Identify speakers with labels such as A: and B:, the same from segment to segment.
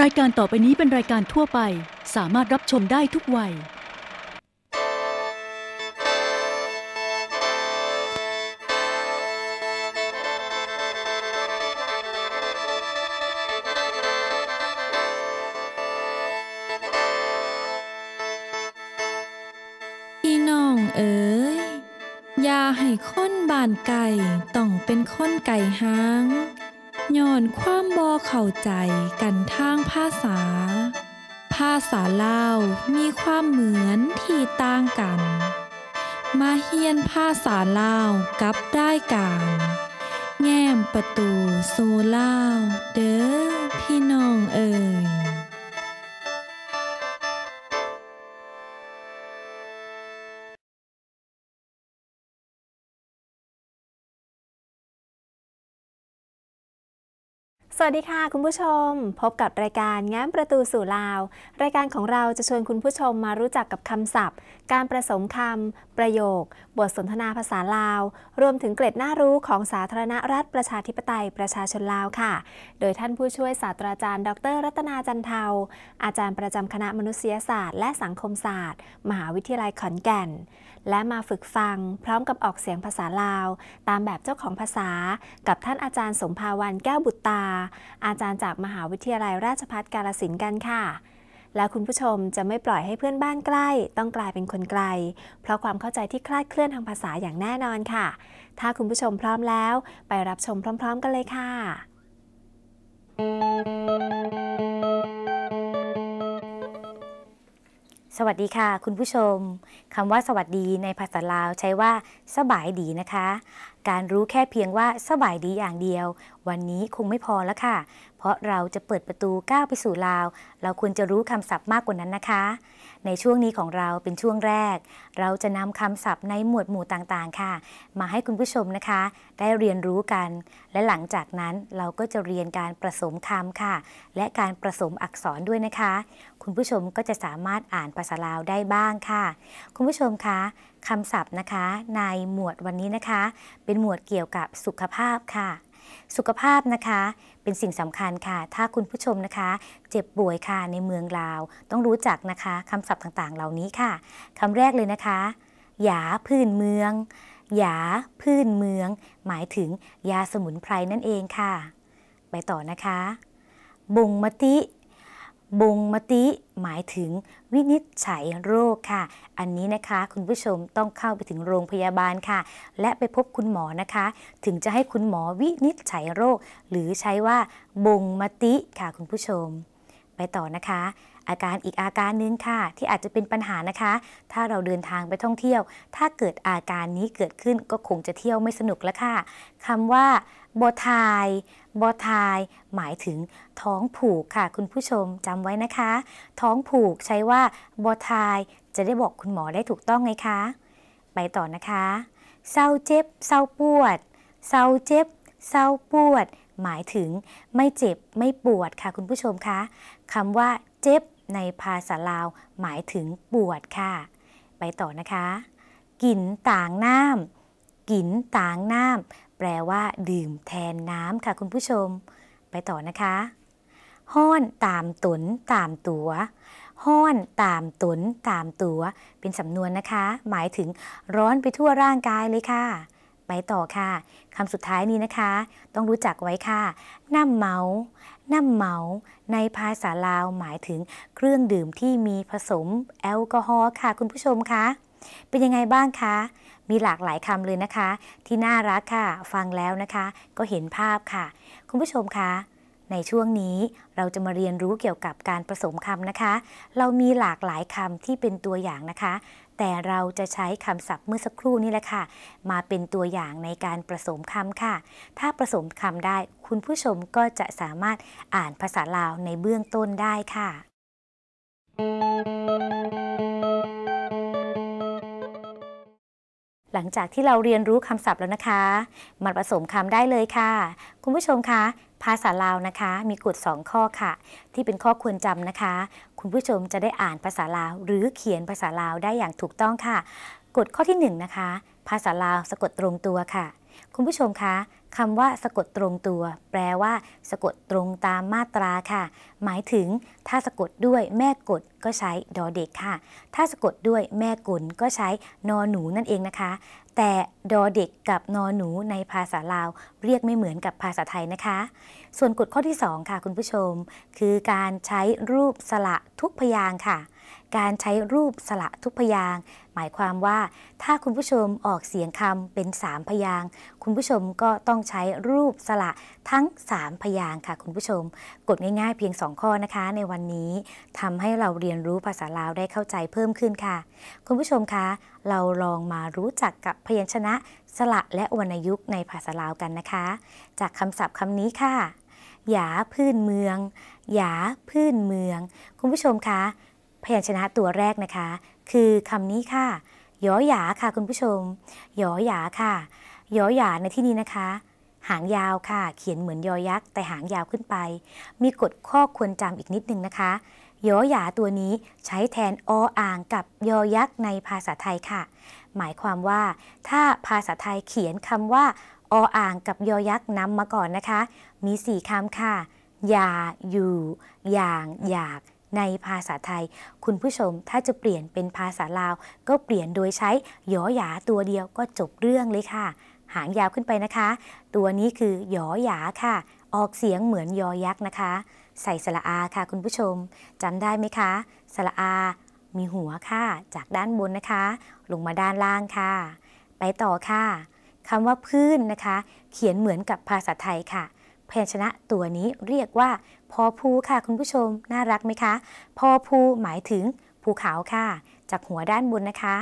A: รายการต่อไปนี้เป็นรายการทั่วไปสามารถรับชมได้ทุกวัย
B: พี่น้องเอ๋
A: ยอย่าให้คนบานไก่ต้องเป็นคนไก่หางย้อนความเข้าใจกันทางภาษา ภาษาเล่ามีความเหมือนที่ต่างกัน มาเฮียนภาษาเล่ากับได้การแง้มประตูโซ่เล่าเด้อพี่น้องเอ่ย
B: สวัสดีค่ะคุณผู้ชม พบกับรายการแง้มประตูสู่ลาว
C: รายการของเราจะชวนคุณผู้ชมมารู้จักกับคำศัพท์ การประสมคำประโยคบทสนทนาภาษาลาว รวมถึงเกร็ดน่ารู้ของสาธารณรัฐประชาธิปไตยประชาชนลาวค่ะ โดยท่านผู้ช่วยศาสตราจารย์ ดรรัตนาจันเทา อาจารย์ประจำคณะมนุษยศาสตร์และสังคมศาสตร์ มหาวิทยาลัยขอนแก่น และมาฝึกฟังพร้อมกับออกเสียงภาษาลาว ตามแบบเจ้าของภาษา กับท่านอาจารย์สมภาวันแก้วบุตตา อาจารย์จากมหาวิทยาลัยราชภัฏกาลสินกันค่ะและคุณผู้ชมจะไม่ปล่อยให้เพื่อนบ้านใกล้ ต้องกลายเป็นคนไกล เพราะความเข้าใจที่คลาดเคลื่อนทางภาษาอย่างแน่นอนค่ะ ถ้าคุณผู้ชมพร้อมแล้วไปรับชมพร้อมๆกันเลยค่
B: ะสวัสดีค่ะ คุณผู้ชมคำว่าสวัสดีในภาษาลาวใช้ว่าสบายดีนะคะ การรู้แค่เพียงว่าสบายดีอย่างเดียว วันนี้คงไม่พอแล้วค่ะ เพราะเราจะเปิดประตูก้าวไปสู่ลาว เราควรจะรู้คำศัพท์มากกว่านั้นนะคะ ในช่วงนี้ของเราเป็นช่วงแรก เราจะนำคำศัพท์ในหมวดหมู่ต่างๆ ค่ะ มาให้คุณผู้ชมนะคะ ได้เรียนรู้กัน และหลังจากนั้นเราก็จะเรียนการผสมคำค่ะ และการผสมอักษรด้วยนะคะคุณผู้ชมก็จะสามารถอ่านภาษาลาวได้บ้างค่ะ คุณผู้ชมคะ คำศัพท์นะคะในหมวดวันนี้นะคะ เป็นหมวดเกี่ยวกับสุขภาพค่ะ สุขภาพนะคะเป็นสิ่งสำคัญค่ะ ถ้าคุณผู้ชมนะคะ เจ็บป่วยค่ะในเมืองลาว ต้องรู้จักนะคะคำศัพท์ต่างๆเหล่านี้ค่ะคำแรกเลยนะคะยา พื้นเมือง ยาพื้นเมือง หมายถึงยาสมุนไพรนั่นเองค่ะ ไปต่อนะคะ บุงมติบง มติหมายถึงวินิจฉัยโรคค่ะ อันนี้นะคะคุณผู้ชมต้องเข้าไปถึงโรงพยาบาลค่ะ และไปพบคุณหมอนะคะ ถึงจะให้คุณหมอวินิจฉัยโรค หรือใช้ว่า บง มติค่ะคุณผู้ชม ไปต่อนะคะ อาการอีกอาการนึงค่ะ ที่อาจจะเป็นปัญหานะคะ ถ้าเราเดินทางไปท่องเที่ยว ถ้าเกิดอาการนี้เกิดขึ้นก็คงจะเที่ยวไม่สนุกแล้วค่ะคำว่าโบทายโบทาย หมายถึงท้องผูกค่ะ คุณผู้ชมจำไว้นะคะ ท้องผูกใช้ว่าโบทายจะได้บอกคุณหมอได้ถูกต้องไงคะ ไปต่อนะคะ เศร้าเจ็บเศร้าปวดเศร้าเจ็บเศร้าปวด หมายถึงไม่เจ็บไม่ปวดค่ะคุณผู้ชมคะคำว่าเจ็บในภาษาลาวหมายถึงปวดค่ะ ไปต่อนะคะ กินต่างน้ำกินต่างน้ำแปลว่า ดื่มแทนน้ำค่ะคุณผู้ชม ไปต่อนะคะ ห้อน ตามตุนตามตัวห้อน ตามตุนตามตัว เป็นสำนวนนะคะ หมายถึงร้อนไปทั่วร่างกายเลยค่ะ ไปต่อค่ะคำสุดท้ายนี้นะคะ ต้องรู้จักไว้ค่ะน้ำเมาน้ำเมา ในภาษาลาวหมายถึงเครื่องดื่มที่มีผสม แอลกอฮอล์ค่ะคุณผู้ชมคะเป็นยังไงบ้างคะมีหลากหลายคำเลยนะคะ ที่น่ารักค่ะ ฟังแล้วนะคะ ก็เห็นภาพค่ะ คุณผู้ชมคะในช่วงนี้เราจะมาเรียนรู้เกี่ยวกับการผสมคำนะคะ เรามีหลากหลายคำที่เป็นตัวอย่างนะคะ แต่เราจะใช้คำศัพท์เมื่อสักครู่นี่แหละค่ะ มาเป็นตัวอย่างในการผสมคำค่ะ ถ้าผสมคำได้คุณผู้ชมก็จะสามารถอ่านภาษาลาวในเบื้องต้นได้ค่ะ Thank you. หลังจากที่เราเรียนรู้คำศัพท์แล้วนะคะ มาผสมคำได้เลยค่ะ คุณผู้ชมคะ ภาษาลาวนะคะ มีกฎ2ข้อค่ะ ที่เป็นข้อควรจำนะคะ คุณผู้ชมจะได้อ่านภาษาลาว หรือเขียนภาษาลาวได้อย่างถูกต้องค่ะ กฎข้อที่1นนะคะ ภาษาลาวสะกดตรงตัวค่ะคุณผู้ชมคะคำว่าสะกดตรงตัว แปลว่าสะกดตรงตามมาตราค่ะ หมายถึงถ้าสะกดด้วยแม่กดก็ใช้ดอเด็กค่ะ ถ้าสะกดด้วยแม่กลก็ใช้นอหนูนั่นเองนะคะ แต่ดอเด็กกับนอหนูในภาษาลาวเรียกไม่เหมือนกับภาษาไทยนะคะ ส่วนกฎข้อที่ 2 ค่ะคุณผู้ชม คือการใช้รูปสระทุกพยางค่ะ การใช้รูปสระทุกพยางมายความว่าถ้าคุณผู้ชมออกเสียงคำเป็น 3 พยางคุณผู้ชมก็ต้องใช้รูปสระทั้ง 3 พยางค่ะคุณผู้ชม กดง่ายๆเพียง 2ข้อนะคะ ในวันนี้ทำให้เราเรียนรู้ภาษาลาวได้เข้าใจเพิ่มขึ้นค่ะ คุณผู้ชมคะ เราลองมารู้จักกับพยัญชนะ สระ และวรรณยุกต์ในภาษาลาวกันนะคะ จากคำศัพท์คำนี้ค่ะหยาพื้นเมืองหยาพื้นเมือง คุณผู้ชมคะพยัญชนะตัวแรกนะคะคือคำนี้ค่ะ ยอหยาค่ะคุณผู้ชมยอหยาค่ะ ยอหยาในที่นี้นะคะ หางยาวค่ะ เขียนเหมือนยอยักษ์แต่หางยาวขึ้นไป มีกฎข้อควรจำอีกนิดนึงนะคะ ยอหยาตัวนี้ใช้แทนออ่างกับยอยักษ์ในภาษาไทยค่ะ หมายความว่าถ้าภาษาไทยเขียนคำว่าออ่างกับยอยักษ์นำมาก่อนนะคะ มีสี่คำค่ะ ยา อยู่ อย่าง อยากในภาษาไทย คุณผู้ชมถ้าจะเปลี่ยนเป็นภาษาลาวก็เปลี่ยนโดยใช้ยอหยาตัวเดียวก็จบเรื่องเลยค่ะ หางยาวขึ้นไปนะคะ ตัวนี้คือยอหยาค่ะ ออกเสียงเหมือนยอยักษ์นะคะ ใส่สระอาค่ะ คุณผู้ชมจำได้ไหมคะสระอามีหัวค่ะ จากด้านบนนะคะ ลงมาด้านล่างค่ะ ไปต่อค่ะ คำว่าพื้นนะคะ เขียนเหมือนกับภาษาไทยค่ะแพนชนะตัวนี้เรียกว่าพอภูค่ะคุณผู้ชมน่ารักไหมคะพอภูหมายถึงภูเขาค่ะ จากหัวด้านบนนะคะ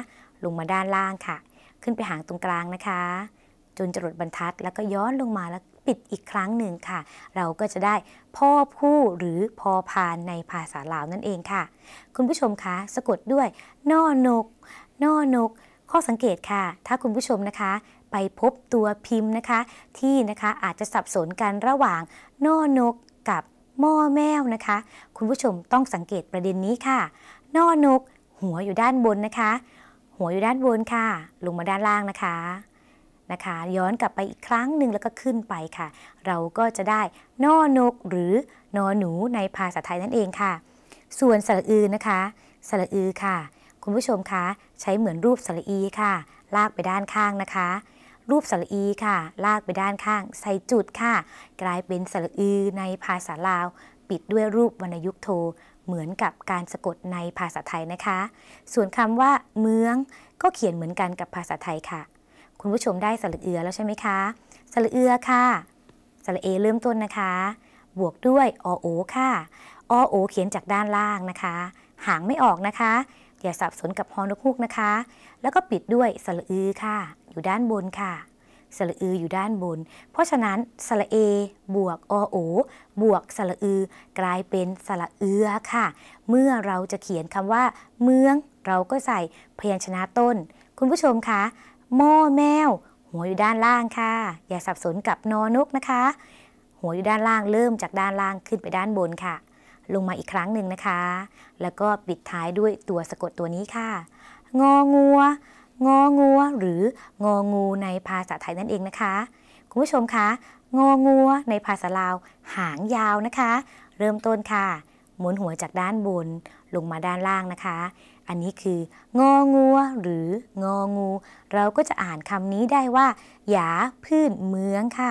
B: ลงมาด้านล่างค่ะ ขึ้นไปหางตรงกลางนะคะ จนจรดบรรทัดแล้วก็ย้อนลงมาแล้วปิดอีกครั้งหนึ่งค่ะ เราก็จะได้พ่อผู้หรือพอพานในภาษาลาวนั่นเองค่ะ คุณผู้ชมคะสะกดด้วยนอนก นอนก ข้อสังเกตค่ะ ถ้าคุณผู้ชมนะคะ ไปพบตัวพิมพ์นะคะ ที่นะคะอาจจะสับสนกันระหว่างนอนกกับหม้อแมวนะคะ คุณผู้ชมต้องสังเกตประเด็นนี้ค่ะนอนก หัวอยู่ด้านบนนะคะ หัวอยู่ด้านบนค่ะ ลงมาด้านล่างนะคะนะคะ ย้อนกลับไปอีกครั้งหนึ่งแล้วก็ขึ้นไปค่ะ เราก็จะได้นอนกหรือนอหนูในภาษาไทยนั่นเองค่ะ ส่วนสระอือนะคะสระอือค่ะ คุณผู้ชมคะใช้เหมือนรูปสระอีค่ะ ลากไปด้านข้างนะคะรูปสระอีค่ะ ลากไปด้านข้าง ใส่จุดค่ะ กลายเป็นสระอือในภาษาลาว ปิดด้วยรูปวรรณยุกโท เหมือนกับการสะกดในภาษาไทยนะคะ ส่วนคำว่าเมืองก็เขียนเหมือนกันกับภาษาไทยค่ะ คุณผู้ชมได้สระเอือแล้วใช่ไหมคะสระเอือค่ะสระเอ เริ่มต้นนะคะ บวกด้วยอโอค่ะอโอเขียนจากด้านล่างนะคะ หางไม่ออกนะคะ อย่าสับสนกับฮอนกฮูกนะคะ แล้วก็ปิดด้วยสระอือค่ะอยู่ด้านบนค่ะ สระอืออยู่ด้านบน เพราะฉะนั้นสระเอ บวกอโอ บวก สระอือ กลายเป็น สระเอือค่ะ เมื่อเราจะเขียนคำว่า เมือง เราก็ใส่พยัญชนะต้น คุณผู้ชมคะหม้อแมว หัวอยู่ด้านล่างค่ะ อย่าสับสนกับนอนกนะคะ หัวอยู่ด้านล่าง เริ่มจากด้านล่างขึ้นไปด้านบนค่ะ ลงมาอีกครั้งหนึ่งนะคะ แล้วก็ปิดท้ายด้วยตัวสะกดตัวนี้ค่ะงองัวงองัวหรืององูในภาษาไทยนั่นเองนะคะ คุณผู้ชมคะงองัวในภาษาลาวหางยาวนะคะ เริ่มต้นค่ะ หมุนหัวจากด้านบนลงมาด้านล่างนะคะ อันนี้คืององัวหรืององู เราก็จะอ่านคำนี้ได้ว่า หยาพื้นเมืองค่ะ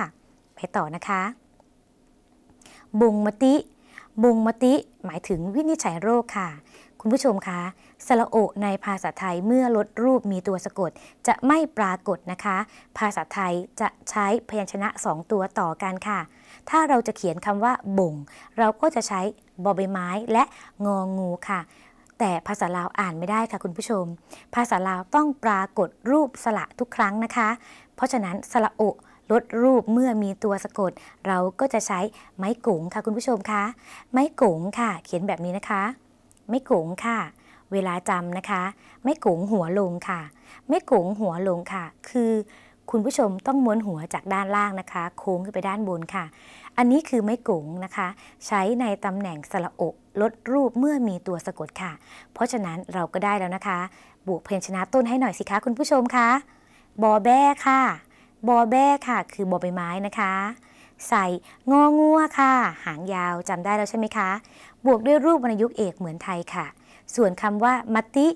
B: ไปต่อนะคะ บุงมติ บุงมติหมายถึงวินิจฉัยโรคค่ะ คุณผู้ชมคะสระโอในภาษาไทยเมื่อลดรูปมีตัวสะกด จะไม่ปรากฏนะคะ ภาษาไทยจะใช้พยัญชนะ 2 ตัวต่อกันค่ะ ถ้าเราจะเขียนคำว่าบ่ง เราก็จะใช้บอใบไม้และงองูค่ะ แต่ภาษาลาวอ่านไม่ได้ค่ะคุณผู้ชม ภาษาลาวต้องปรากฏรูปสระทุกครั้งนะคะ เพราะฉะนั้นสระโอลดรูปเมื่อมีตัวสะกด เราก็จะใช้ไม้กุ๋งค่ะคุณผู้ชมคะ ไม้กุ๋งค่ะ เขียนแบบนี้นะคะ ไม้กุ๋งค่ะเวลาจำนะคะ ไม่กุงหัวลงค่ะ ไม่กุงหัวลงค่ะ คือคุณผู้ชมต้องม้วนหัวจากด้านล่างนะคะ โค้งขึ้นไปด้านบนค่ะ อันนี้คือไม้กุ๋งนะคะ ใช้ในตำแหน่งสระอกลดรูปเมื่อมีตัวสะกดค่ะ เพราะฉะนั้นเราก็ได้แล้วนะคะบวกเพนชนะต้นให้หน่อยสิคะคุณผู้ชมคะบอแบ้ค่ะ บอแบ้ค่ะ คือบอใบไม้นะคะ ใส่งองัวค่ะ หางยาวจำได้แล้วใช่ไหมคะ บวกด้วยรูปวรรณยุกต์เอกเหมือนไทยค่ะส่วนคำว่ามัติ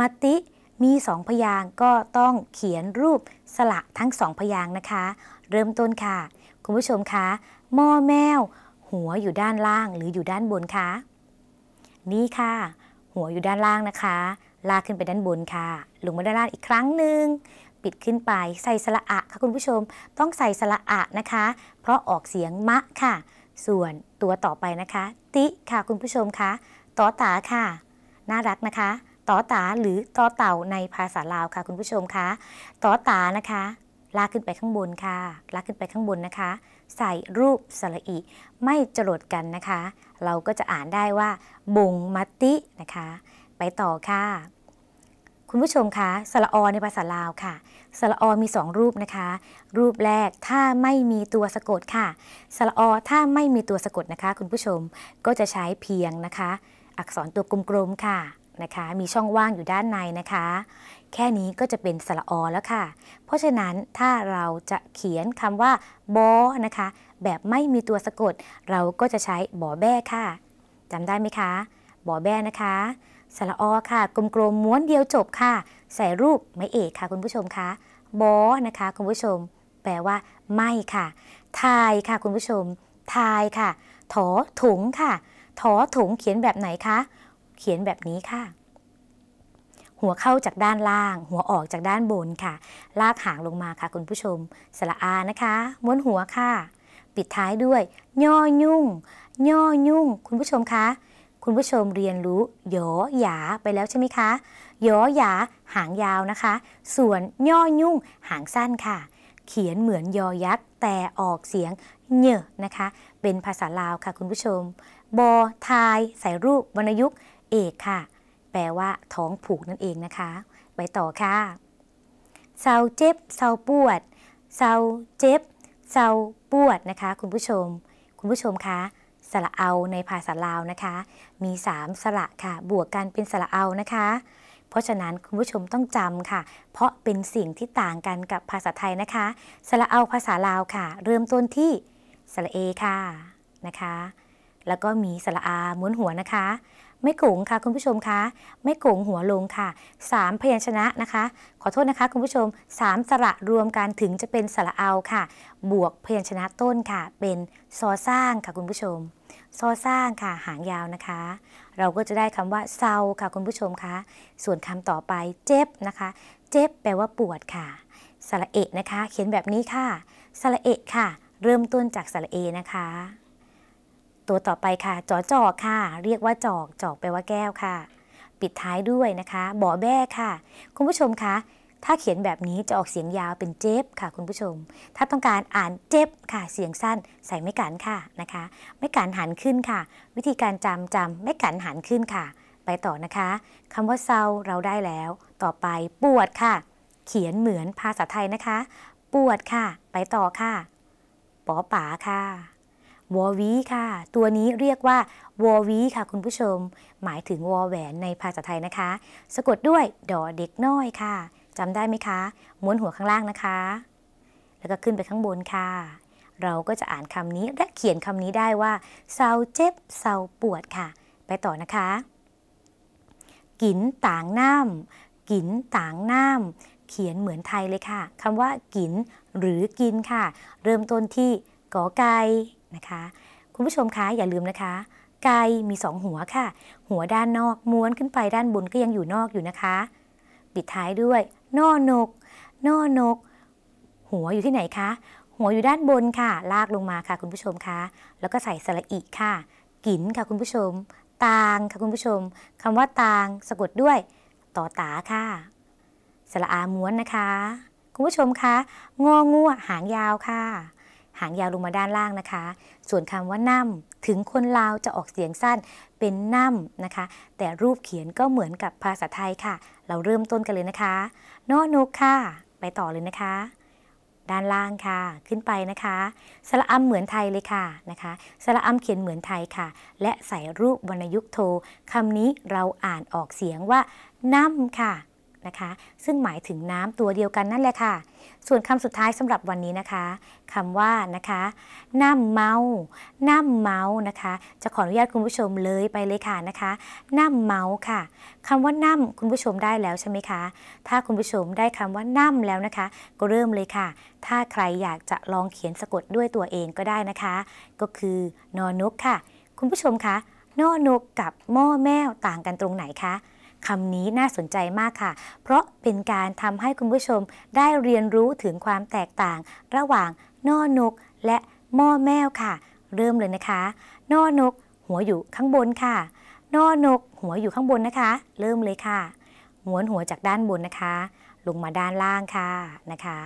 B: มัตติ มีสองพยางก็ต้องเขียนรูปสระทั้งสองพยางนะคะ เริ่มต้นค่ะ คุณผู้ชมคะ หม้อแมว หัวอยู่ด้านล่างหรืออยู่ด้านบนคะ นี่ค่ะ หัวอยู่ด้านล่างนะคะ ลากขึ้นไปด้านบนค่ะลงมาด้านล่างอีกครั้งหนึ่ง ปิดขึ้นไป ใส่สระอะค่ะคุณผู้ชม ต้องใส่สระอะนะคะ เพราะออกเสียงมะค่ะ ส่วนตัวต่อไปนะคะ ติค่ะคุณผู้ชมคะต่อตาค่ะน่ารักนะคะ ต่อตา หรือต่อเต่า ในภาษาลาวค่ะ คุณผู้ชมคะต่อตานะคะ ลากขึ้นไปข้างบนค่ะ ลากขึ้นไปข้างบนนะคะ ใส่รูปสระอิ ไม่จรดกันนะคะ เราก็จะอ่านได้ว่าบงมัตตินะคะ ไปต่อค่ะ คุณผู้ชมคะสระอในภาษาลาวค่ะ สระอมี 2 รูปนะคะ รูปแรกถ้าไม่มีตัวสะกดค่ะสระอถ้าไม่มีตัวสะกดนะคะ คุณผู้ชม ก็จะใช้เพียงนะคะอักษรตัวกลมๆ ค่ะนะคะ มีช่องว่างอยู่ด้านในนะคะ แค่นี้ก็จะเป็นสระอแล้วค่ะ เพราะฉะนั้นถ้าเราจะเขียนคำว่าบอนะคะ แบบไม่มีตัวสะกด เราก็จะใช้บอ แบ้ค่ะจำได้ไหมคะบอ แบ้นะคะ สระอค่ะ กลมๆม้วนเดียวจบค่ะ ใส่รูปไม่เอกค่ะ คุณผู้ชมคะบอ นะคะ คุณผู้ชม แปลว่าไม่ค่ะ ทายค่ะ คุณผู้ชม ทายค่ะถอถุงค่ะถอถุงเขียนแบบไหนคะ เขียนแบบนี้ค่ะ หัวเข้าจากด้านล่าง หัวออกจากด้านบนค่ะ ลากหางลงมาค่ะคุณผู้ชม สระอา นะคะ ม้วนหัวค่ะ ปิดท้ายด้วย ย่อยุ่ง ย่อยุ่ง คุณผู้ชมคะ คุณผู้ชมเรียนรู้ยอหยา ไปแล้วใช่ไหมคะยอหยา หางยาวนะคะ ส่วนย่อยุ่ง หางสั้นค่ะเขียนเหมือนยอยักษ์แต่ออกเสียงเนอนะคะ เป็นภาษาลาวค่ะ คุณผู้ชม บอทายใส่รูปวรรณยุกต์เอกค่ะ แปลว่าท้องผูกนั่นเองนะคะ ไปต่อค่ะเศร้าเจ็บเศร้าปวดเศร้าเจ็บเศร้าปวดนะคะ คุณผู้ชม คุณผู้ชมคะสระเอาในภาษาลาวนะคะ มี3สระค่ะบวกกันเป็นสระเอานะคะเพราะฉะนั้นคุณผู้ชมต้องจำค่ะ เพราะเป็นสิ่งที่ต่างกันกับภาษาไทยนะคะ สระเอาภาษาลาวค่ะ เริ่มต้นที่สระเอค่ะ นะคะ แล้วก็มีสระอาม้วนหัวนะคะ ไม่โกงค่ะคุณผู้ชมคะไม่โกงหัวลงค่ะ3พยัญชนะนะคะ ขอโทษนะคะคุณผู้ชม3สระรวมกันถึงจะเป็นสระเอาค่ะบวกพยัญชนะต้นค่ะ เป็นซอสร้างค่ะคุณผู้ชมซอสร้างค่ะหางยาวนะคะเราก็จะได้คำว่าเศร้าค่ะ คุณผู้ชมคะส่วนคำต่อไปเจ็บนะคะ เจ็บแปลว่าปวดค่ะสระเอะนะคะ เขียนแบบนี้ค่ะสระเอะค่ะ เริ่มต้นจากสระเอนะคะ ตัวต่อไปค่ะจอจอกค่ะ เรียกว่าจอก จอกแปลว่าแก้วค่ะ ปิดท้ายด้วยนะคะบ่อแบ้ค่ะ คุณผู้ชมคะถ้าเขียนแบบนี้จะออกเสียงยาวเป็นเจ็บค่ะคุณผู้ชม ถ้าต้องการอ่านเจ็บค่ะเสียงสั้น ใส่ไม่กันค่ะนะคะ ไม่กันหันขึ้นค่ะ วิธีการจำจำไม่กันหันขึ้นค่ะ ไปต่อนะคะ คำว่าเศร้าเราได้แล้ว ต่อไปปวดค่ะ เขียนเหมือนภาษาไทยนะคะ ปวดค่ะ ไปต่อค่ะปอป๋าค่ะวอวีค่ะ ตัวนี้เรียกว่าวอวีค่ะคุณผู้ชม หมายถึงวอแหวนในภาษาไทยนะคะ สะกดด้วยดอเด็กน้อยค่ะจำได้ไหมคะ ม้วนหัวข้างล่างนะคะ แล้วก็ขึ้นไปข้างบนค่ะ เราก็จะอ่านคำนี้และเขียนคำนี้ได้ว่าเศร้าเจ็บเศร้าปวดค่ะ ไปต่อนะคะ กินต่างน้ำกินต่างน้ำเขียนเหมือนไทยเลยค่ะ คำว่ากินหรือกินค่ะ เริ่มต้นที่กอไก่นะคะ คุณผู้ชมคะอย่าลืมนะคะ ไก่มีสองหัวค่ะ หัวด้านนอกม้วนขึ้นไปด้านบนก็ยังอยู่นอกอยู่นะคะ ปิดท้ายด้วยนอนกนอนก หัวอยู่ที่ไหนคะหัวอยู่ด้านบนค่ะ ลากลงมาค่ะคุณผู้ชมคะแล้วก็ใส่สระอีค่ะ กินค่ะคุณผู้ชม ตางค่ะคุณผู้ชม คำว่าตางสะกดด้วย ต่อตาค่ะสระอาม้วนนะคะ คุณผู้ชมคะงองัวหางยาวค่ะหางยาวลงมาด้านล่างนะคะ ส่วนคำว่าน่ำถึงคนลาวจะออกเสียงสั้นเป็นน่ำนะคะ แต่รูปเขียนก็เหมือนกับภาษาไทยค่ะ เราเริ่มต้นกันเลยนะคะนอนกค่ะ ไปต่อเลยนะคะ ด้านล่างค่ะ ขึ้นไปนะคะสระอำเหมือนไทยเลยค่ะนะคะสระอำเขียนเหมือนไทยค่ะ และใส่รูปวรรณยุกโทคำนี้เราอ่านออกเสียงว่าน้ำค่ะนะคะซึ่งหมายถึงน้ำตัวเดียวกันนั่นแหละค่ะ ส่วนคำสุดท้ายสำหรับวันนี้นะคะคำว่านะคะ น้ำเมาน้ำเมานะคะ จะขออนุญาตคุณผู้ชมเลยไปเลยค่ะนะคะ น้ำเมาค่ะคำว่าน้ำคุณผู้ชมได้แล้วใช่ไหมคะถ้าคุณผู้ชมได้คำว่าน้ำแล้วนะคะ ก็เริ่มเลยค่ะ ถ้าใครอยากจะลองเขียนสะกดด้วยตัวเองก็ได้นะคะ ก็คือนอนกค่ะ คุณผู้ชมคะนอนกกับม่อแมวต่างกันตรงไหนคะคำนี้น่าสนใจมากค่ะ เพราะเป็นการทำให้คุณผู้ชมได้เรียนรู้ถึงความแตกต่าง ระหว่างนอนกและหม้อแมวค่ะ เริ่มเลยนะคะนอนกหัวอยู่ข้างบนค่ะนอนก หัวอยู่ข้างบนนะคะเริ่มเลยค่ะมัวนหัวจากด้านบนนะคะ ลงมาด้านล่างค่ะนะคะ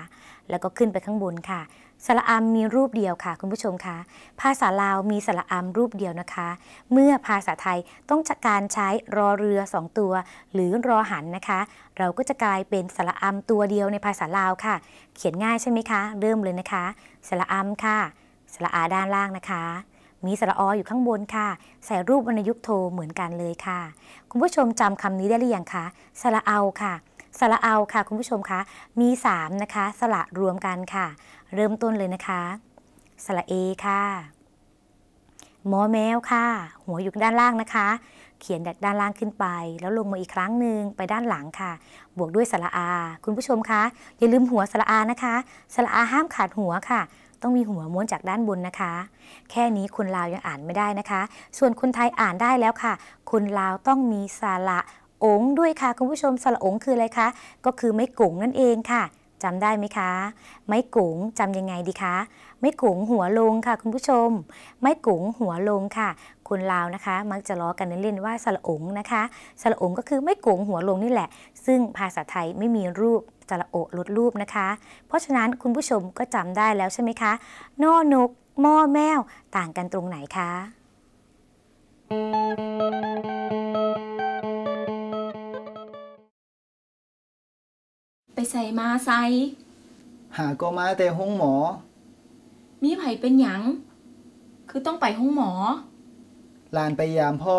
B: แล้วก็ขึ้นไปข้างบนค่ะ สระอัมมีรูปเดียวค่ะ คุณผู้ชมคะ ภาษาลาวมีสระอัมรูปเดียวนะคะ เมื่อภาษาไทยต้องจัดการใช้รอเรือ 2 ตัว หรือรอหันนะคะ เราก็จะกลายเป็นสระอัมตัวเดียวในภาษาลาวค่ะ เขียนง่ายใช่ไหมคะเริ่มเลยนะคะ สระอัมค่ะ สระอาด้านล่างนะคะ มีสระออยู่ข้างบนค่ะ ใส่รูปวรรณยุกโทเหมือนกันเลยค่ะ คุณผู้ชมจำคำนี้ได้หรือยังคะ สระเอาค่ะสระเอาค่ะคุณผู้ชมคะมี3นะคะสระรวมกันค่ะ เริ่มต้นเลยนะคะ สระเอค่ะ หมอแมวค่ะ หัวอยู่ด้านล่างนะคะ เขียนดัดด้านล่างขึ้นไป แล้วลงมาอีกครั้งหนึ่งไปด้านหลังค่ะ บวกด้วยสระอา คุณผู้ชมคะอย่าลืมหัวสระอานะคะ สระอาห้ามขาดหัวค่ะ ต้องมีหัวม้วนจากด้านบนนะคะ แค่นี้คนลาวยังอ่านไม่ได้นะคะ ส่วนคนไทยอ่านได้แล้วค่ะ คนลาวต้องมีสระองด้วยค่ะคุณผู้ชมสระองค์คืออะไรคะก็คือไม้กุ๋งนั่นเองค่ะจำได้ไหมคะไม้กุ๋งจำยังไงดีคะไม้กุ๋งหัวลงค่ะ คุณผู้ชมไม้กุ๋งหัวลงค่ะคนลาวนะคะ มักจะล้อกันเล่นๆว่าสระองค์นะคะสระองค์ก็คือไม้กุ๋งหัวลงนี่แหละ ซึ่งภาษาไทยไม่มีรูปสระโอลดรูปนะคะ เพราะฉะนั้นคุณผู้ชมก็จำได้แล้วใช่ไหมคะนอนกหม้อแมวต่างกันตรงไหนคะ Thank
A: you. ไปใส่มาใส่
D: หาก็มาแต่ห้องหมอ
A: มีไผเป็นหยัง คือต้องไปห้องหมอ
D: ลานไปยามพ่อ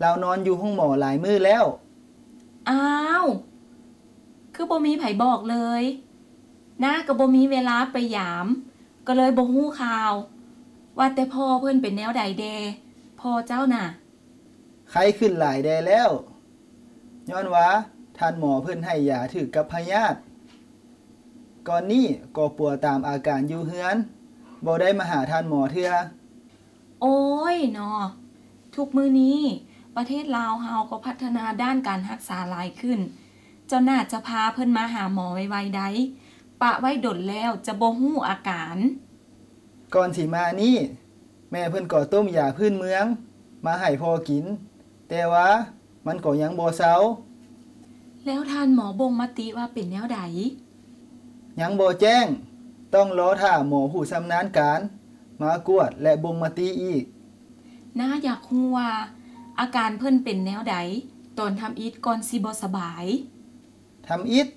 D: เรานอนอยู่ห้องหมอหลายมือแล้ว
A: อ้าว คือบ่มีไผบอกเลย หน้ากับบ่มีเวลาไปยาม ก็เลยบ่ฮู้ข่าว ว่าแต่พ่อเพื่อนเป็นแนวใดเดพ่อเจ้าน่ะ
D: ใครขึ้นหลายแดแล้ว ย้อนว่าท่านหมอเพื่อนให้ยาถือกับพยาธิ ก่อนนี้ก็ปวดตามอาการอยู่เฮือนบ่ได้มาหาท่านหมอเถือ
A: โอ้ยเนาะทุกมือนี้ ประเทศลาวเฮาก็พัฒนาด้านการรักษาลายขึ้น เจ้าน่าจะพาเพิ่นมาหาหมอไวๆได้ ปะไว้ดดแล้วจะบ่หู้อาการ
D: ก่อนสีมานี่แม่เพิ่นก่อต้มยาพื้นเมือง มาให้พอกิน แต่ว่า มันก็ยังบ่เซา
A: แล้วท่านหมอบงมาติว่าเป็นแนวใด
D: ยังบแจ้ง ต้องรอถ้าหมอผู้ชำนาญการมากวดและบงมาตีอีก
A: น่าอยากคู้ว่าอาการเพิ่นเป็นแนวใดตอนทำอิดก่อนสิบสบาย
D: ทำอิด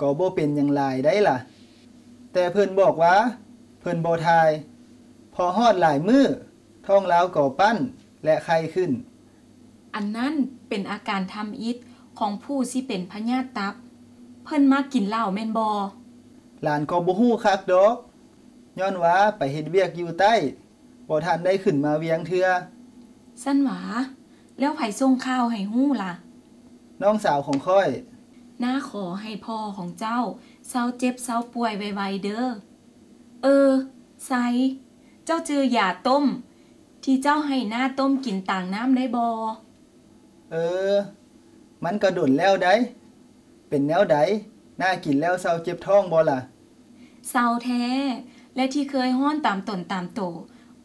D: ก็บเป็นอย่างไรได้ล่ะ แต่เพิ่นบอกว่าเพิ่นโบทาย พอหอดหลายมือท้องล้าวก่อปั้นและไข้ขึ้น
A: อันนั้นเป็นอาการทำอิดของผู้ที่เป็นพญาตับ เพิ่นมากกินเหล้าแม่นบอ
D: หลานก็บ่ฮู้คักดอกย้อนว่าไปเฮ็ดเวียกอยู่ใต้บ่ทันได้ขึ้นมาเวียงเทือ
A: สั้นหวา แล้วไผส่งข้าวให้ฮู้
D: ล่ะ น้องสาวของค่อย
A: น้าขอให้พ่อของเจ้า เศร้าเจ็บเศร้าป่วยไวๆเด้อ เออ ไซ เจ้าเจอยาต้ม ที่เจ้าให้หน้าต้มกินต่างน้ำได้บอ
D: เออมันกระโดดแล้วได้เป็นแนวไดน่ากินแล้วเศร้าเจ็บท้องบ่ล่ะ
A: เศร้าแท้ และที่เคยห้อนตามตนตามโต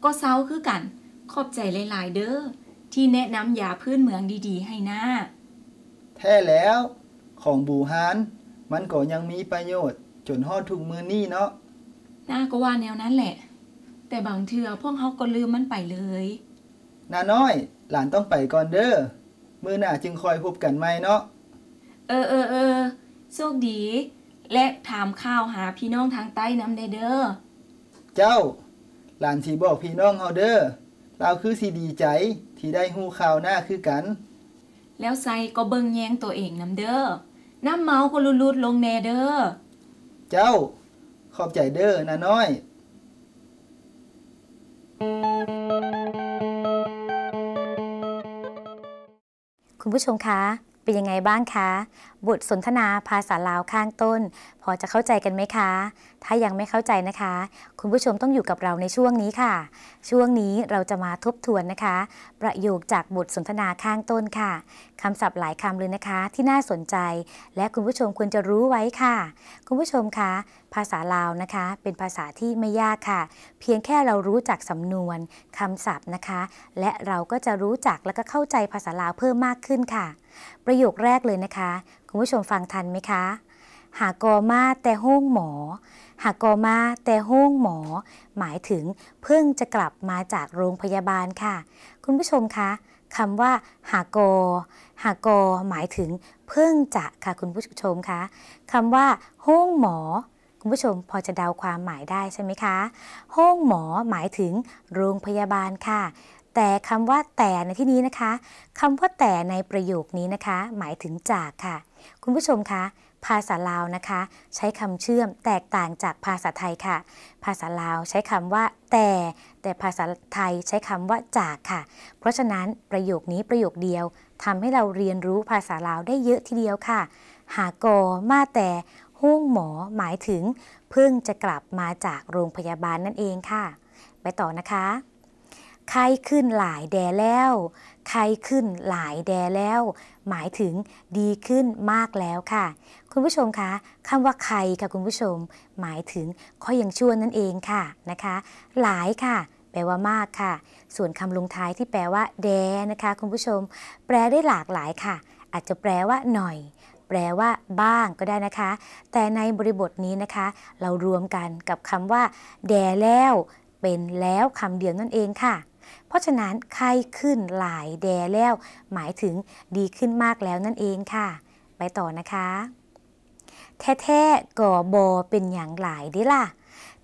A: ก็เศร้าคือกัน ขอบใจหลายๆเด้อ ที่แนะนำยาพื้นเมืองดีๆให้หน้า
D: แท้แล้ว ของบูฮานมันก็ยังมีประโยชน์ จนฮอดทุกมือนี่เนาะ
A: น่าก็ว่าแนวนั้นแหละ แต่บางเทือพวกเขาก็ลืมมันไปเลย
D: น้าน้อยหลานต้องไปก่อนเด้อมือหน้าจึงคอยพบกันไหมเนาะ
A: เออเออเออโชคดี และถามข่าวหาพี่น้องทางใต้น้ำได้เด้อ
D: เจ้า หลานสีบอกพี่น้องเฮาเด้อ เราคือสีดีใจที่ได้ฮู้ข่าวหน้าคือกัน
A: แล้วไซก็เบิ่งแยงตัวเองน้ำเด้อ น้ำเมาก็ลุดลงแน่เด้อ
D: เจ้า ขอบใจเด้อนาน้อย Thank you. คุณผู้ช
B: มคะ เป็นยังไงบ้างคะบทสนทนาภาษาลาวข้างต้น พอจะเข้าใจกันไหมคะ ถ้ายังไม่เข้าใจนะคะ คุณผู้ชมต้องอยู่กับเราในช่วงนี้ค่ะ ช่วงนี้เราจะมาทบทวนนะคะ ประโยคจากบทสนทนาข้างต้นค่ะคำศัพท์หลายคำเลยนะคะ ที่น่าสนใจ และคุณผู้ชมควรจะรู้ไว้ค่ะ คุณผู้ชมคะภาษาลาวนะคะ เป็นภาษาที่ไม่ยากค่ะ เพียงแค่เรารู้จักสำนวนคำศัพท์นะคะ และเราก็จะรู้จักและก็เข้าใจภาษาลาวเพิ่มมากขึ้นค่ะ ประโยคแรกเลยนะคะคุณผู้ชมฟังทันไหมคะ หากอมา แต่ห้องหมอ หากอมาแต่ห้องหมอ หมายถึงเพิ่งจะกลับมาจากโรงพยาบาลค่ะ คุณผู้ชมคะคำว่า หากอหากอหมายถึงเพิ่งจะค่ะคุณผู้ชมคะคำว่าห้องหมอ คุณผู้ชมพอจะเดาความหมายได้ใช่ไหมคะ ห้องหมอหมายถึงโรงพยาบาลค่ะ แต่คำว่าแต่ในที่นี้นะคะคำว่าแต่ในประโยคนี้นะคะ หมายถึงจากค่ะคุณผู้ชมคะ ภาษาลาวนะคะ ใช้คำเชื่อมแตกต่างจากภาษาไทยค่ะ ภาษาลาวใช้คำว่าแต่ แต่ภาษาไทยใช้คำว่าจากค่ะ เพราะฉะนั้นประโยคนี้ประโยคเดียวทำให้เราเรียนรู้ภาษาลาวได้เยอะทีเดียวค่ะ หากอมาแต่ห้วงหมอหมายถึง เพิ่งจะกลับมาจากโรงพยาบาลนั่นเองค่ะ ไปต่อนะคะไข้ขึ้นหลายแดแล้ว ไข้ขึ้นหลายแดแล้ว หมายถึงดีขึ้นมากแล้วค่ะ คุณผู้ชมคะคำว่าไข้ค่ะคุณผู้ชม หมายถึงข้อยังชั่วนั่นเองค่ะนะคะ หลายค่ะ แปลว่ามากค่ะ ส่วนคำลงท้ายที่แปลว่าแดนะคะ คุณผู้ชม แปลได้หลากหลายค่ะ อาจจะแปลว่าหน่อย แปลว่าบ้างก็ได้นะคะ แต่ในบริบทนี้นะคะ เรารวมกันกับคำว่าแดแล้ว เป็นแล้วคำเดียวนั่นเองค่ะเพราะฉะนั้นไข้ขึ้นหลายแดแล้ว หมายถึงดีขึ้นมากแล้วนั่นเองค่ะ ไปต่อนะคะ แท้ๆก่อบอเป็นอย่างหลายได้ล่ะ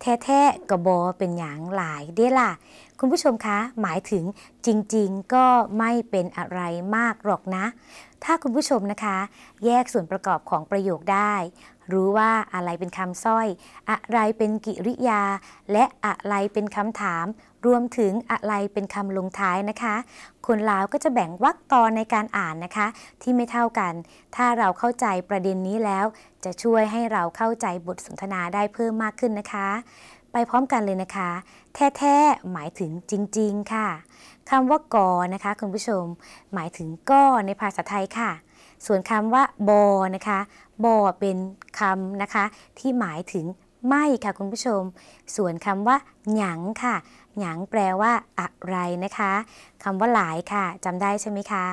B: แท้ๆก่อบอเป็นอย่างหลายได้ล่ะ คุณผู้ชมคะหมายถึงจริงๆก็ไม่เป็นอะไรมากหรอกนะ ถ้าคุณผู้ชมนะคะ แยกส่วนประกอบของประโยคได้ รู้ว่าอะไรเป็นคำสร้อย อะไรเป็นกิริยา และอะไรเป็นคำถามรวมถึงอะไรเป็นคำลงท้ายนะคะ คนลาวก็จะแบ่งวรรคตอนในการอ่านนะคะ ที่ไม่เท่ากัน ถ้าเราเข้าใจประเด็นนี้แล้ว จะช่วยให้เราเข้าใจบทสนทนาได้เพิ่มมากขึ้นนะคะ ไปพร้อมกันเลยนะคะ แท้ๆหมายถึงจริงๆค่ะคำว่ากอนะคะคุณผู้ชม หมายถึงก้อในภาษาไทยค่ะ ส่วนคำว่า บอนะคะบอเป็นคำนะคะ ที่หมายถึงไม่ค่ะคุณผู้ชม ส่วนคำว่าหยังค่ะหยางแปลว่า อะไรนะคะคำว่าหลายค่ะจำได้ใช่ไหมคะ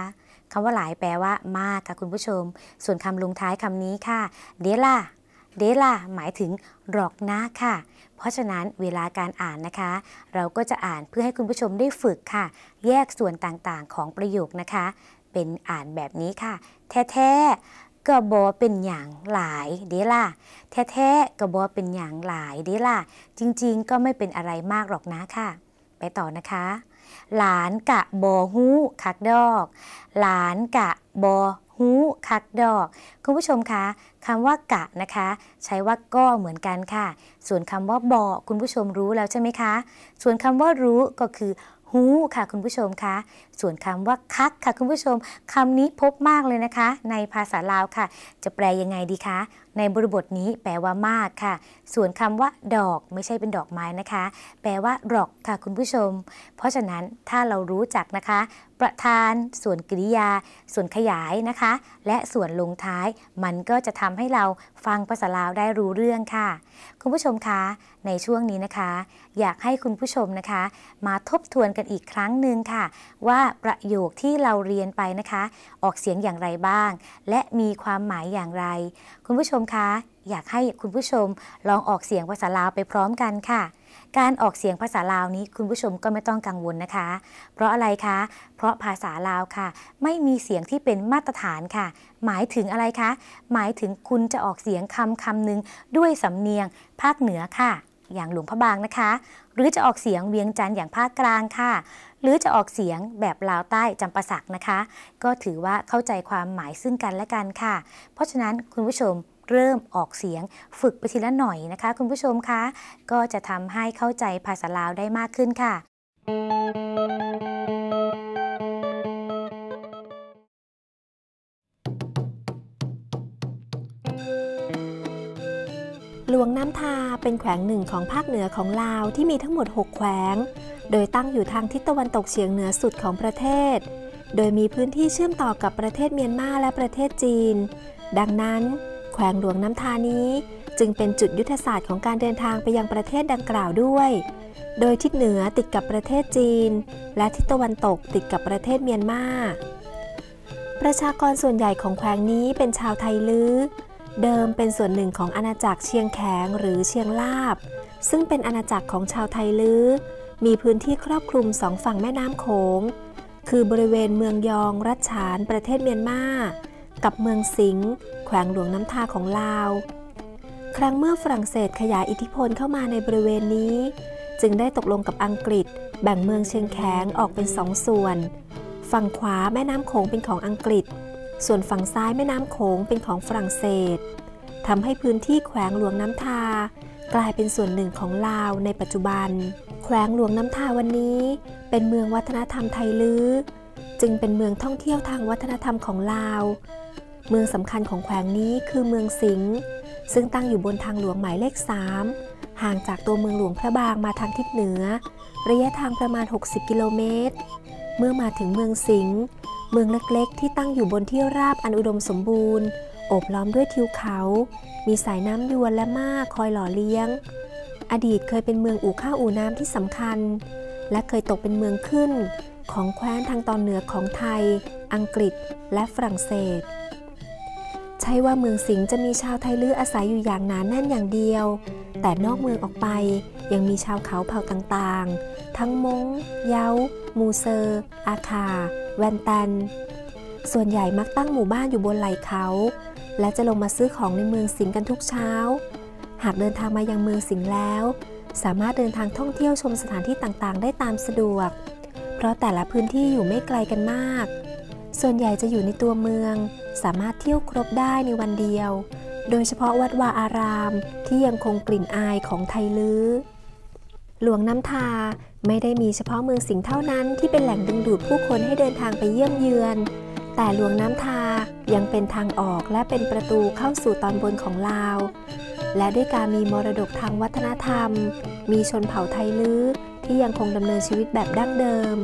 B: คำว่าหลายแปลว่ามากค่ะคุณผู้ชม ส่วนคำลงท้ายคำนี้ค่ะเดล่าเดล่าหมายถึงหรอกนะค่ะ เพราะฉะนั้นเวลาการอ่านนะคะ เราก็จะอ่านเพื่อให้คุณผู้ชมได้ฝึกค่ะ แยกส่วนต่างๆของประโยคนะคะ เป็นอ่านแบบนี้ค่ะ แท้ๆก็บอเป็นอย่างหลาย เดล่าแท้ๆก็บอเป็นอย่างหลายเดล่าจริง ๆ ก็ไม่เป็นอะไรมากหรอกนะค่ะ ไปต่อนะคะ หลานกะบอหู้คักดอกหลานกะบอหูคักดอก คุณผู้ชมคะคำว่ากะนะคะ ใช้ว่าก็เหมือนกันค่ะ ส่วนคำว่าบอคุณผู้ชมรู้แล้วใช่ไหมคะ ส่วนคำว่ารู้ก็คือหูค่ะ คุณผู้ชมคะส่วนคำว่าคัก ค่ะ คุณผู้ชมคำนี้พบมากเลยนะคะ ในภาษาลาวค่ะ จะแปลยังไงดีคะในบริบทนี้แปลว่ามากค่ะ ส่วนคำว่า ดอก ไม่ใช่เป็นดอกไม้นะคะ แปลว่าดอกค่ะคุณผู้ชม เพราะฉะนั้นถ้าเรารู้จักนะคะ ประธาน ส่วนกริยา ส่วนขยายนะคะ และส่วนลงท้าย มันก็จะทำให้เราฟังภาษาลาวได้รู้เรื่องค่ะ คุณผู้ชมคะ ในช่วงนี้นะคะ อยากให้คุณผู้ชมนะคะ มาทบทวนกันอีกครั้งหนึ่งค่ะ ว่าประโยคที่เราเรียนไปนะคะ ออกเสียงอย่างไรบ้าง และมีความหมายอย่างไร คุณผู้ชมคะ อยากให้คุณผู้ชมลองออกเสียงภาษาลาวไปพร้อมกันค่ะ การออกเสียงภาษาลาวนี้ คุณผู้ชมก็ไม่ต้องกังวลนะคะ เพราะอะไรคะ เพราะภาษาลาวค่ะ ไม่มีเสียงที่เป็นมาตรฐานค่ะ หมายถึงอะไรคะ หมายถึงคุณจะออกเสียงคำคำหนึ่งด้วยสำเนียงภาคเหนือค่ะ อย่างหลวงพระบางนะคะ หรือจะออกเสียงเวียงจันทร์อย่างภาคกลางค่ะหรือจะออกเสียงแบบลาวใต้จำปาสักนะคะ ก็ถือว่าเข้าใจความหมายซึ่งกันและกันค่ะ เพราะฉะนั้นคุณผู้ชมเริ่มออกเสียงฝึกไปทีละหน่อยนะคะคุณผู้ชมคะ ก็จะทำให้เข้าใจภาษาลาวได้มากขึ้นค่ะ
C: น้ำทาเป็นแขวงหนึ่งของภาคเหนือของลาวที่มีทั้งหมด 6 แขวง โดยตั้งอยู่ทางทิศตะวันตกเฉียงเหนือสุดของประเทศ โดยมีพื้นที่เชื่อมต่อกับประเทศเมียนมาและประเทศจีน ดังนั้น แขวงหลวงน้ำทานี้จึงเป็นจุดยุทธศาสตร์ของการเดินทางไปยังประเทศดังกล่าวด้วย โดยทิศเหนือติดกับประเทศจีน และทิศตะวันตกติดกับประเทศเมียนมา ประชากรส่วนใหญ่ของแขวงนี้เป็นชาวไทยลื้อเดิมเป็นส่วนหนึ่งของอาณาจักรเชียงแขงหรือเชียงลาบ ซึ่งเป็นอาณาจักรของชาวไทยลื้อ มีพื้นที่ครอบคลุมสองฝั่งแม่น้ำโขง คือบริเวณเมืองยอง รัชฉาน ประเทศเมียนมากับเมืองสิงห์แขวงหลวงน้ำทาของลาว ครั้งเมื่อฝรั่งเศสขยายอิทธิพลเข้ามาในบริเวณนี้ จึงได้ตกลงกับอังกฤษ แบ่งเมืองเชียงแขงออกเป็นสองส่วน ฝั่งขวาแม่น้ำโขงเป็นของอังกฤษส่วนฝั่งซ้ายแม่น้ำโขง เป็นของฝรั่งเศสทำให้พื้นที่แขวงหลวงน้ำทา กลายเป็นส่วนหนึ่งของลาวในปัจจุบัน แขวงหลวงน้ำทาวันนี้ เป็นเมืองวัฒนธรรมไทยลื้อ จึงเป็นเมืองท่องเที่ยวทางวัฒนธรรมของลาว เมืองสำคัญของแขวงนี้คือเมืองสิงห์ซึ่งตั้งอยู่บนทางหลวงหมายเลข3 ห่างจากตัวเมืองหลวงพระบางมาทางทิศเหนือ ระยะทางประมาณ 60 กิโลเมตร เมื่อมาถึงเมืองสิงห์เมืองเล็กๆ ที่ตั้งอยู่บนที่ราบอันอุดมสมบูรณ์ โอบล้อมด้วยทิวเขา มีสายน้ำยวนและมากคอยหล่อเลี้ยง อดีตเคยเป็นเมืองอู่ข้าวอู่น้ำที่สำคัญ และเคยตกเป็นเมืองขึ้น ของแคว้นทางตอนเหนือของไทย อังกฤษ และฝรั่งเศส ใช่ว่าเมืองสิงห์จะมีชาวไทยลื้ออาศัยอยู่อย่างหนานแน่นอย่างเดียว แต่นอกเมืองออกไปยังมีชาวเขาเผ่าต่างๆ ทั้งมงเยา้า มูเซอร์อาคาแวนตันส่วนใหญ่มักตั้งหมู่บ้านอยู่บนไหล่เขา และจะลงมาซื้อของในเมืองสิงกันทุกเช้า หากเดินทางมายังเมืองสิงแล้ว สามารถเดินทางท่องเที่ยวชมสถานที่ต่างๆ ได้ตามสะดวก เพราะแต่ละพื้นที่อยู่ไม่ไกลกันมาก ส่วนใหญ่จะอยู่ในตัวเมืองสามารถเที่ยวครบได้ในวันเดียว โดยเฉพาะวัดวาอารามที่ยังคงกลิ่นอายของไทยลื้อหลวงน้ำทาไม่ได้มีเฉพาะเมืองสิงห์เท่านั้นที่เป็นแหล่งดึงดูดผู้คนให้เดินทางไปเยี่ยมเยือน แต่หลวงน้ำทายังเป็นทางออกและเป็นประตูเข้าสู่ตอนบนของลาว และด้วยการมีมรดกทางวัฒนธรรม มีชนเผ่าไทยลื้อที่ยังคงดำเนินชีวิตแบบดั้งเดิม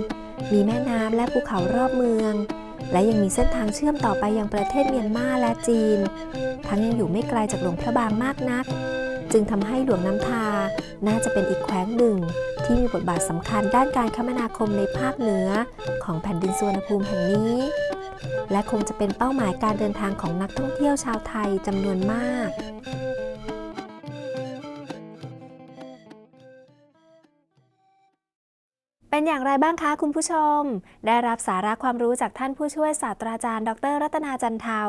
C: มีแม่น้ำและภูเขารอบเมือง และยังมีเส้นทางเชื่อมต่อไปอยังประเทศเมียนมาและจีน ทั้งยังอยู่ไม่ไกลจากหลวงพระบางมากนัก จึงทำให้หลวงน้ำทาน่าจะเป็นอีกแขวงหนึ่ง ที่มีบทบาทสำคัญด้านการคมนาคมในภาคเหนือ ของแผ่นดินสุวรรณภูมิแห่งนี้ และคงจะเป็นเป้าหมายการเดินทางของนักท่องเที่ยวชาวไทยจำนวนมากเป็นอย่างไรบ้างคะคุณผู้ชม ได้รับสาระความรู้จากท่านผู้ช่วยศาสตราจารย์ ดรรัตนาจันเทา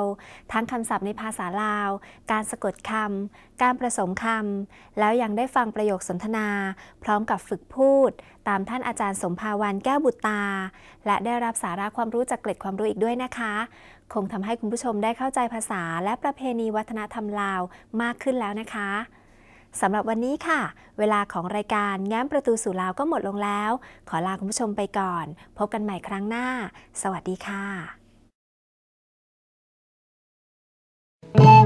C: ทั้งคำศัพท์ในภาษาลาว การสะกดคำการผสมคำ แล้วยังได้ฟังประโยคสนทนา พร้อมกับฝึกพูด ตามท่านอาจารย์สมภาวันแก้วบุตตา และได้รับสาระความรู้จากเกล็ดความรู้อีกด้วยนะคะ คงทำให้คุณผู้ชมได้เข้าใจภาษาและประเพณีวัฒนธรรมลาวมากขึ้นแล้วนะคะสำหรับวันนี้ค่ะ เวลาของรายการแง้มประตูสู่ลาวก็หมดลงแล้ว ขอลาคุณผู้ชมไปก่อน พบกันใหม่ครั้งหน้า สวัสดีค่ะ